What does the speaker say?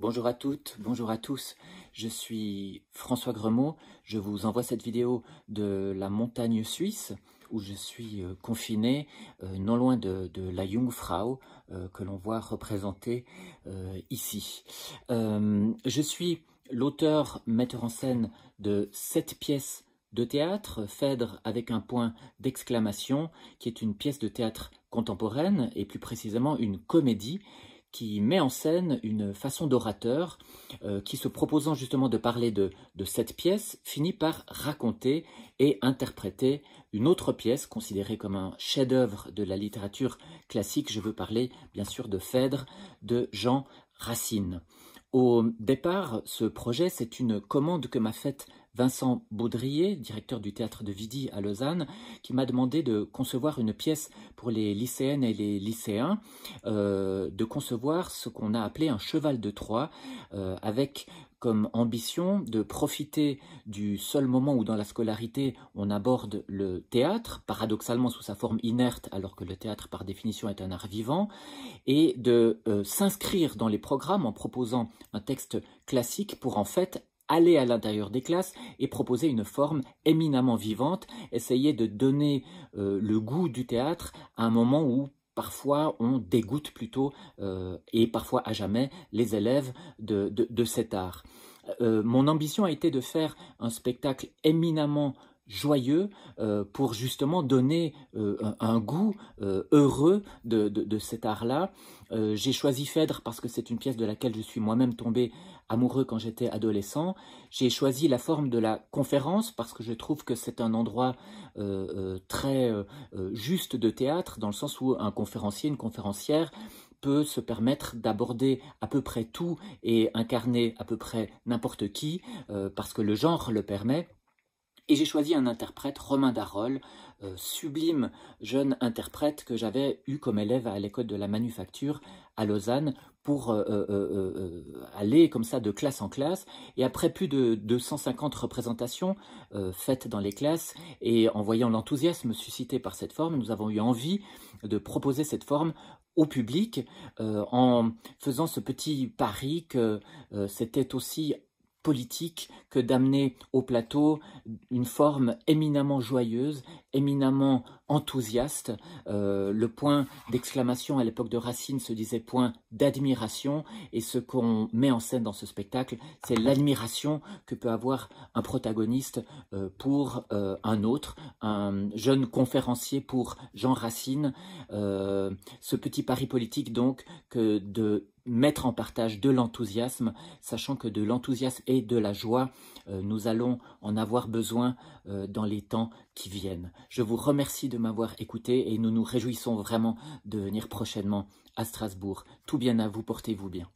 Bonjour à toutes, bonjour à tous, je suis François Gremaud, je vous envoie cette vidéo de la montagne suisse où je suis euh, confiné euh, non loin de, la Jungfrau euh, que l'on voit représentée ici. je suis l'auteur, metteur en scène de sept pièces de théâtre, Phèdre avec un point d'exclamation, qui est une pièce de théâtre contemporaine et plus précisément une comédie qui met en scène une façon d'orateur euh, qui, se proposant justement de parler de, de, cette pièce, finit par raconter et interpréter une autre pièce considérée comme un chef-d'œuvre de la littérature classique. Je veux parler bien sûr de Phèdre de Jean Racine. Au départ, ce projet, c'est une commande que m'a faite Vincent Baudrier, directeur du théâtre de Vidy à Lausanne, qui m'a demandé de concevoir une pièce pour les lycéennes et les lycéens, euh, de concevoir ce qu'on a appelé un cheval de Troie, euh, avec comme ambition de profiter du seul moment où dans la scolarité on aborde le théâtre, paradoxalement sous sa forme inerte alors que le théâtre par définition est un art vivant, et de euh, s'inscrire dans les programmes en proposant un texte classique pour en fait aller à l'intérieur des classes et proposer une forme éminemment vivante, essayer de donner euh, le goût du théâtre à un moment où parfois on dégoûte plutôt euh, et parfois à jamais les élèves de, cet art. Euh, mon ambition a été de faire un spectacle éminemment joyeux euh, pour justement donner euh, un, goût euh, heureux de, de, cet art-là. j'ai choisi Phèdre parce que c'est une pièce de laquelle je suis moi-même tombé amoureux quand j'étais adolescent. J'ai choisi la forme de la conférence parce que je trouve que c'est un endroit très juste de théâtre, dans le sens où un conférencier, une conférencière, peut se permettre d'aborder à peu près tout et incarner à peu près n'importe qui, parce que le genre le permet. Et j'ai choisi un interprète, Romain Darol, euh, sublime jeune interprète que j'avais eu comme élève à l'école de la manufacture à Lausanne pour euh, euh, aller comme ça de classe en classe. Et après plus de 250 représentations faites dans les classes et en voyant l'enthousiasme suscité par cette forme, nous avons eu envie de proposer cette forme au public en faisant ce petit pari que c'était aussi politique que d'amener au plateau une forme éminemment joyeuse éminemment enthousiaste. Euh, le point d'exclamation à l'époque de Racine se disait point d'admiration, et ce qu'on met en scène dans ce spectacle, c'est l'admiration que peut avoir un protagoniste euh, pour euh, un autre, un jeune conférencier pour Jean Racine. ce petit pari politique donc que de mettre en partage de l'enthousiasme, sachant que de l'enthousiasme et de la joie, nous allons en avoir besoin dans les temps qui viennent. Je vous remercie de m'avoir écouté et nous nous réjouissons vraiment de venir prochainement à Strasbourg. Tout bien à vous, portez-vous bien.